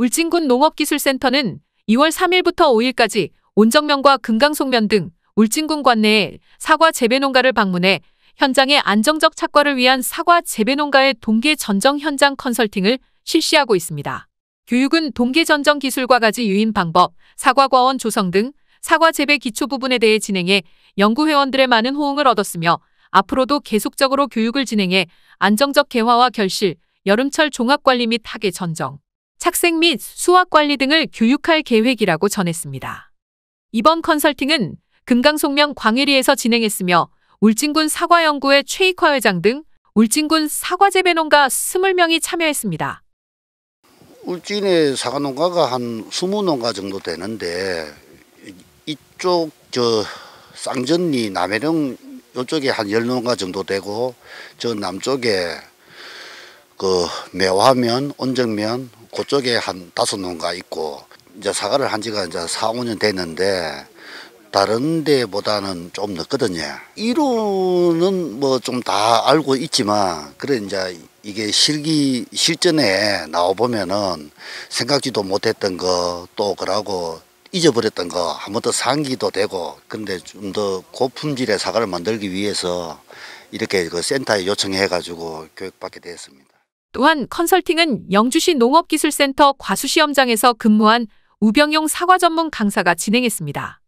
울진군 농업기술센터는 2월 3일부터 5일까지 온정면과 금강송면 등 울진군 관내에 사과 재배 농가를 방문해 현장의 안정적 착과를 위한 사과 재배 농가의 동계 전정 현장 컨설팅을 실시하고 있습니다. 교육은 동계 전정 기술과 가지 유인 방법, 사과 과원 조성 등 사과 재배 기초 부분에 대해 진행해 연구회원들의 많은 호응을 얻었으며 앞으로도 계속적으로 교육을 진행해 안정적 개화와 결실, 여름철 종합관리 및 학예 전정, 착색 및 수학 관리 등을 교육할 계획이라고 전했습니다. 이번 컨설팅은 금강송명 광해리에서 진행했으며 울진군 사과연구회 최익화 회장 등 울진군 사과재배농가 20명이 참여했습니다. 울진의 사과농가가 한 20농가 정도 되는데 이쪽 저 쌍전리 남해령 이쪽에 한 10농가 정도 되고 저 남쪽에 그 매화면, 온정면, 그쪽에 한 다섯 농가 있고 이제 사과를 한 지가 이제 사오 년 됐는데 다른 데보다는 좀 늦거든요. 이론은 뭐 좀 다 알고 있지만 그래 이제 이게 실기 실전에 나와 보면은 생각지도 못했던 거 또 그러고 잊어버렸던 거 한 번더 상기도 되고 근데 좀 더 고품질의 사과를 만들기 위해서 이렇게 그 센터에 요청해 가지고 교육받게 되었습니다. 또한 컨설팅은 영주시 농업기술센터 과수시험장에서 근무한 우병용 사과 전문 강사가 진행했습니다.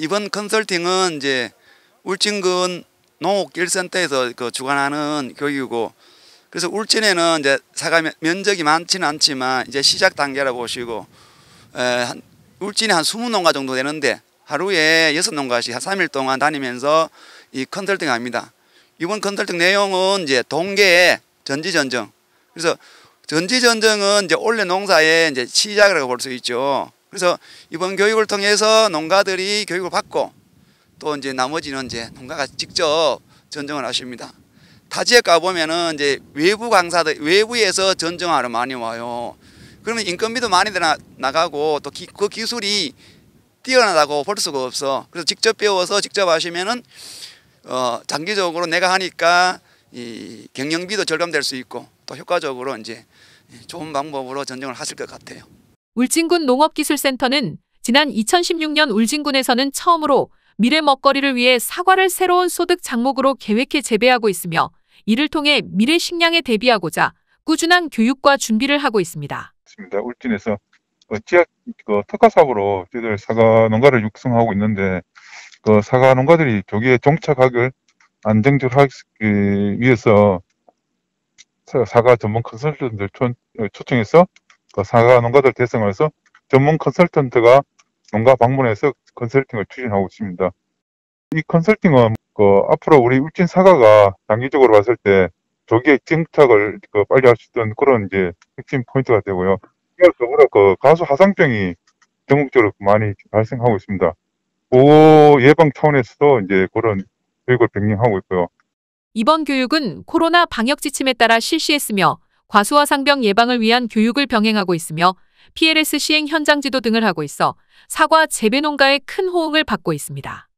이번 컨설팅은 이제 울진군 농업기술센터에서 그 주관하는 교육이고 그래서 울진에는 이제 사과 면적이 많지는 않지만 이제 시작 단계라 보시고 한, 울진이 한 20농가 정도 되는데 하루에 6농가씩 한 3일 동안 다니면서 이 컨설팅 합니다. 이번 컨설팅 내용은 이제 동계에 전지전정. 그래서 전지전정은 이제 올해 농사의 이제 시작이라고 볼 수 있죠. 그래서 이번 교육을 통해서 농가들이 교육을 받고 또 이제 나머지는 이제 농가가 직접 전정을 하십니다. 타지에 가보면은 이제 외부 강사들, 외부에서 전정하러 많이 와요. 그러면 인건비도 많이 들 나가고 또 기, 그 기술이 뛰어나다고 볼 수가 없어. 그래서 직접 배워서 직접 하시면은 어, 장기적으로 내가 하니까 이 경영비도 절감될 수 있고 또 효과적으로 이제 좋은 방법으로 전쟁을 하실 것 같아요. 울진군 농업기술센터는 지난 2016년 울진군에서는 처음으로 미래 먹거리를 위해 사과를 새로운 소득 장목으로 계획해 재배하고 있으며 이를 통해 미래 식량에 대비하고자 꾸준한 교육과 준비를 하고 있습니다. 있습니다. 울진에서 어, 지역 그 특화 사업으로 저희들 사과 농가를 육성하고 있는데 그 사과 농가들이 조기에 종착학을 안정적 으로 하기 그, 위해서 사과 전문 컨설턴트를 어, 초청해서 그 사과 농가들 대상을 해서 전문 컨설턴트가 농가 방문해서 컨설팅을 추진하고 있습니다. 이 컨설팅은 그 앞으로 우리 울진 사과가 장기적으로 봤을 때조기에 정착을 그 빨리 할 수 있던 그런 이제 핵심 포인트가 되고요. 이걸 그보다 그 가수 화상병이 전국적으로 많이 발생하고 있습니다. 보호 예방 차원에서도 이제 그런 교육을 병행하고 있고요. 이번 교육은 코로나 방역 지침에 따라 실시했으며 과수화 상병 예방을 위한 교육을 병행하고 있으며 PLS 시행 현장 지도 등을 하고 있어 사과 재배 농가의 큰 호응을 받고 있습니다.